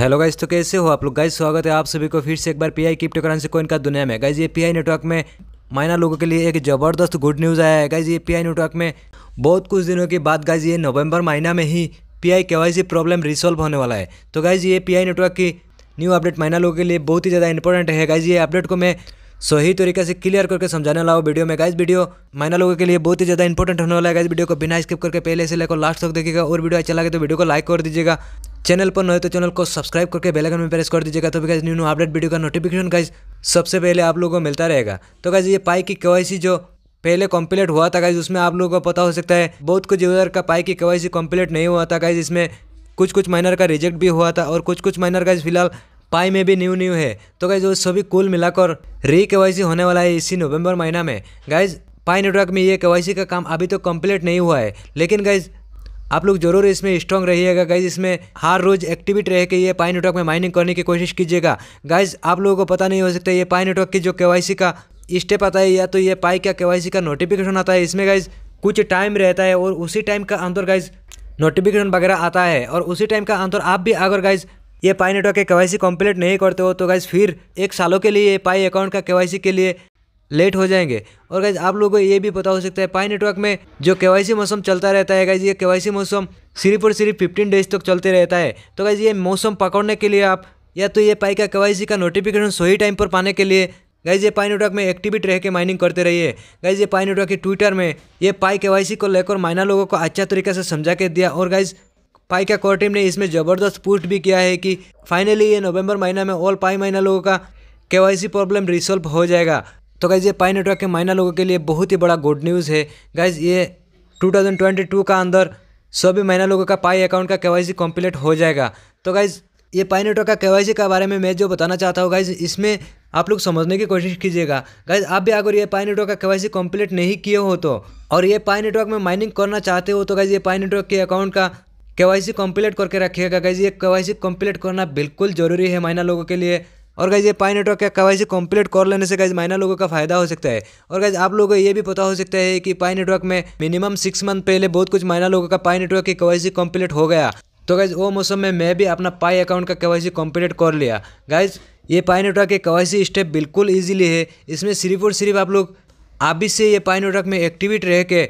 hello guys तो कैसे हो आप लोग गाइज स्वागत है आप सभी को फिर से एक बार पी क्रिप्टो करेंसी कोइन का दुनिया में गाइस ये आई नेटवर्क में माइना लोगों के लिए एक ज़बरदस्त गुड न्यूज़ आया है गाइस ये आई नेटवर्क में बहुत कुछ दिनों के बाद गाइस ये नवंबर महीना में ही वाई सी प्रॉब्लम रिसोल्व होने वाला है तो गाइज ये आई नेटवर्क की न्यू अपडेट माइना लोगों के लिए बहुत ही ज़्यादा इंपॉर्टेंट है गाइज ये अपडेट को मैं सही तरीके से क्लियर करके समझाने वाला हूँ वीडियो में गाइज वीडियो माइना लोगों के लिए बहुत ही ज़्यादा इंपॉर्टेंट होने वाला है गाइज वीडियो को बिना स्किप करके पहले से लेकर लास्ट तक देखिएगा और वीडियो अच्छा लगे तो वीडियो को लाइक कर दीजिएगा चैनल पर नए तो चैनल को सब्सक्राइब करके बेल आइकन में प्रेस कर दीजिएगा तो guys new new update video का नोटिफिकेशन गाइज सबसे पहले आप लोगों को मिलता रहेगा तो गाइज ये पाई की केवाईसी जो पहले कंप्लीट हुआ था गाइज उसमें आप लोगों को पता हो सकता है बहुत कुछ यूज़र का पाई की केवाईसी कंप्लीट नहीं हुआ था गाइज इसमें कुछ कुछ माइनर का रिजेक्ट भी हुआ था और कुछ कुछ माइनर गाइज फिलहाल पाई में भी न्यू न्यू है तो गाइज वो सभी कुल मिलाकर री केवाईसी होने वाला है इसी नवंबर महीना में गाइज पाई नेटवर्क में ये केवाईसी का काम अभी तो कंप्लीट नहीं हुआ है लेकिन गाइज़ आप लोग जरूर इसमें स्ट्रांग रहिएगा गाइज इसमें हर रोज एक्टिविट रह के ये पाई नेटवर्क में माइनिंग करने की कोशिश कीजिएगा गाइज आप लोगों को पता नहीं हो सकता ये पाई नेटवर्क की जो के का स्टेप आता है या तो ये पाई का के का नोटिफिकेशन आता है इसमें गाइज कुछ टाइम रहता है और उसी टाइम का अंदर गाइज नोटिफिकेशन वगैरह आता है और उसी टाइम का अंदर आप भी अगर गाइज ये पाई नेटवर्क के के कंप्लीट नहीं करते हो तो गाइज फिर एक सालों के लिए पाई अकाउंट का के के लिए लेट हो जाएंगे और गाइज आप लोगों को ये भी पता हो सकता है पाई नेटवर्क में जो केवाईसी मौसम चलता रहता है गाइज ये केवाईसी मौसम सिर्फ और सिर्फ फिफ्टीन डेज तक चलते रहता है तो गाइज ये मौसम पकड़ने के लिए आप या तो ये पाई का के का नोटिफिकेशन सही टाइम पर पाने के लिए गाइज ये पाई नेटवर्क में एक्टिविट रह के माइनिंग करते रहिए गाइज ये पाई नेटवर्क के ट्विटर में ये पाई के को लेकर माइना लोगों को अच्छा तरीके से समझा के दिया और गाइज पाई का कोर टीम ने इसमें ज़बरदस्त पोस्ट भी किया है कि फाइनली ये नवंबर महीना में ऑल पाई महीना लोगों का केवाईसी प्रॉब्लम रिसोल्व हो जाएगा तो गाइज़ ये पाई नेटवर्क के माइना लोगों के लिए बहुत ही बड़ा गुड न्यूज़ है गाइज़ ये 2022 का अंदर सभी माइनर लोगों का पाई अकाउंट का केवाईसी कंप्लीट हो जाएगा तो गाइज़ ये पाई नेटवर्क का केवाईसी के बारे में मैं जो बताना चाहता हूँ गाइज़ इसमें आप लोग समझने की कोशिश कीजिएगा गाइज आप भी अगर ये पाई नेटवर्क का केवाईसी कंप्लीट नहीं किए हो तो और ये पाई नेटवर्क में माइनिंग करना चाहते हो तो गाइज ये पाई नेटवर्क के अकाउंट का केवाईसी कंप्लीट करके रखिएगा गाइज ये केवाईसी कंप्लीट करना बिल्कुल ज़रूरी है माइना लोगों के लिए और गाइज ये पाई नेटवर्क का कवाई कंप्लीट कर लेने से गाइज माइना लोगों का फायदा हो सकता है और गाइज आप लोगों को ये भी पता हो सकता है कि पाई नेटवर्क में मिनिमम सिक्स मंथ पहले बहुत कुछ माइनर लोगों का पाई नेटवर्क की कवाई कंप्लीट हो गया तो गाइज वो मौसम में मैं भी अपना पाई अकाउंट का केवाईसी कंप्लीट कर लिया गाइज ये पाई नेटवर्क के केवाईसी स्टेप बिल्कुल इजीली है इसमें सिर्फ और सिर्फ आप लोग अभी से ये पाई नेटवर्क में एक्टिवेट रह के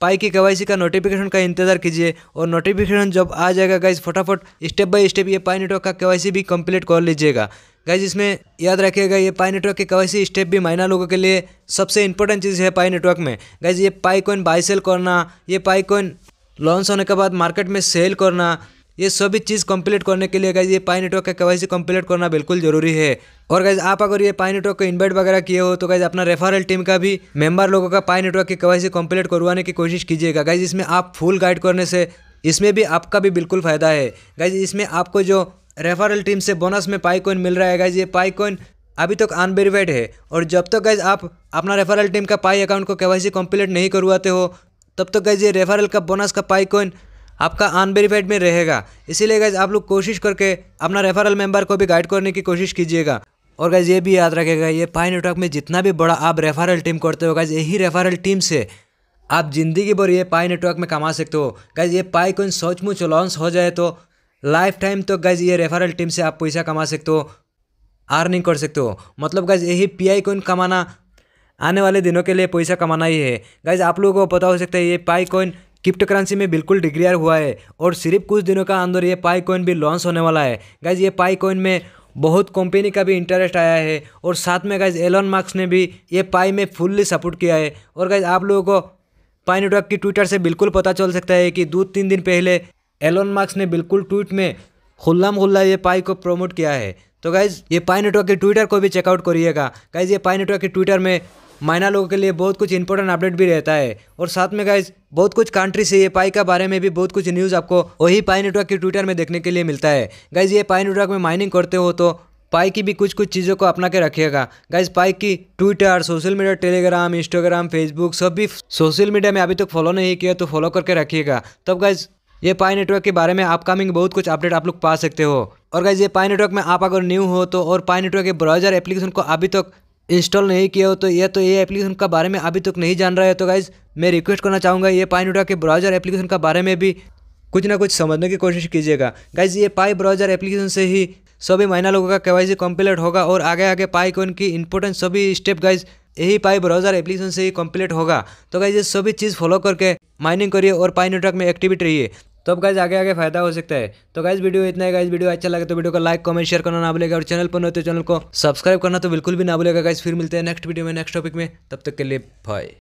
पाई की केवाईसी का नोटिफिकेशन का इंतजार कीजिए और नोटिफिकेशन जब आ जाएगा गाइज फटाफट स्टेप बाय स्टेप ये पाई नेटवर्क का केवाईसी भी कंप्लीट कर लीजिएगा गाइज इसमें याद रखिएगा ये पाई नेटवर्क के केवाईसी स्टेप भी माइना लोगों के लिए सबसे इंपॉर्टेंट चीज़ है पाई नेटवर्क में गाइज ये पाई कोइन बाई सेल करना ये पाई कोइन लॉन्च होने के बाद मार्केट में सेल करना ये सभी चीज़ कंप्लीट करने के लिए गाइज ये पाई नेटवर्क का केवाईसी कंप्लीट करना बिल्कुल जरूरी है और गाइज आप अगर ये पाई नेटवर्क को इन्वाइट वगैरह किए हो तो गाइज अपना रेफरल टीम का भी मेंबर लोगों का पाई नेटवर्क की केवाईसी कंप्लीट करवाने की कोशिश कीजिएगा गाइज इसमें आप फुल गाइड करने से इसमें भी आपका भी बिल्कुल फ़ायदा है गाइज इसमें आपको जो रेफरल टीम से बोनस में पाई कॉइन मिल रहा है गाइज ये पाई कॉइन अभी तक अनवेरीफाइड है और जब तक गाइज आप अपना रेफरल टीम का पाई अकाउंट को केवाईसी कंप्लीट नहीं करवाते हो तब तक तो ये रेफरल का बोनस का पाई कॉइन आपका अनवेरीफाइड में रहेगा इसीलिए गाइज आप लोग कोशिश करके अपना रेफरल मेंबर को भी गाइड करने की कोशिश कीजिएगा और गाइज ये भी याद रखेगा ये पाई नेटवर्क में जितना भी बड़ा आप रेफरल टीम करते हो गाइज यही रेफरल टीम से आप जिंदगी भर ये पाई नेटवर्क में कमा सकते हो गाइज ये पाई कोइन सचमुच लॉन्च हो जाए तो लाइफ टाइम तो गाइज ये रेफरल टीम से आप पैसा कमा सकते हो अर्निंग कर सकते हो मतलब गाइज यही पी आई कोइन कमाना आने वाले दिनों के लिए पैसा कमाना ही है गाइज आप लोगों को पता हो सकता है ये पाई कोइन क्रिप्टो करेंसी में बिल्कुल डिक्लेयर हुआ है और सिर्फ कुछ दिनों का अंदर ये पाई कॉइन भी लॉन्च होने वाला है गाइज ये पाई कॉइन में बहुत कंपनी का भी इंटरेस्ट आया है और साथ में गाइज एलन मार्क्स ने भी ये पाई में फुल्ली सपोर्ट किया है और गाइज आप लोगों को पाई नेटवर्क की ट्विटर से बिल्कुल पता चल सकता है कि दो तीन दिन पहले एलोन मार्क्स ने बिल्कुल ट्वीट में खुल्लाम खुल्ला ये पाई को प्रमोट किया है तो गाइज ये पाई नेटवर्क के ट्विटर को भी चेकआउट करिएगा गाइज ये पाई नेटवर्क के ट्विटर में माइना लोगों के लिए बहुत कुछ इंपॉर्टेंट अपडेट भी रहता है और साथ में गाइज बहुत कुछ कंट्री से ये पाई का बारे में भी बहुत कुछ न्यूज़ आपको वही पाई नेटवर्क के ट्विटर में देखने के लिए मिलता है गाइज ये पाई नेटवर्क में माइनिंग करते हो तो पाई की भी कुछ कुछ चीज़ों को अपना के रखिएगा गाइज पाई की Twitter social media Telegram Instagram Facebook सब भी सोशल मीडिया में अभी तक तो फॉलो नहीं किया तो फॉलो करके रखिएगा तब गाइज ये पाई नेटवर्क के बारे में अपकमिंग बहुत कुछ अपडेट आप लोग पा सकते हो और गाइज ये पाई नेटवर्क में आप अगर न्यू हो तो और पाई नेटवर्क के ब्राउजर एप्लीकेशन को अभी तक तो इंस्टॉल नहीं किया हो तो यह तो ये एप्लीकेशन का बारे में अभी तक तो नहीं जान रहा है तो गाइज़ मैं रिक्वेस्ट करना चाहूँगा ये पाई नोटा के ब्राउज़र एप्लीकेशन का बारे में भी कुछ ना कुछ समझने की कोशिश कीजिएगा गाइज ये पाई ब्राउज़र एप्लीकेशन से ही सभी माइना लोगों का केवाईसी कम्प्लीट होगा और आगे आगे पाई को की इंपोर्टेंट सभी स्टेप गाइज यही पाई ब्राउज़र एप्लीकेशन से ही कम्प्लीट होगा तो गाइज ये सभी चीज़ फॉलो करके माइनिंग करिए और पाई नेटवर्क में एक्टिविट रहिए तो अब गाइज आगे आगे फायदा हो सकता है तो गाइज वीडियो इतना है गाइज वीडियो अच्छा लगे तो वीडियो को लाइक कमेंट शेयर करना ना भूलेगा और चैनल पर नहीं तो चैनल को सब्सक्राइब करना तो बिल्कुल भी ना भूलेगा गाइज फिर मिलते हैं नेक्स्ट वीडियो में नेक्स्ट टॉपिक में तब तक के लिए बाय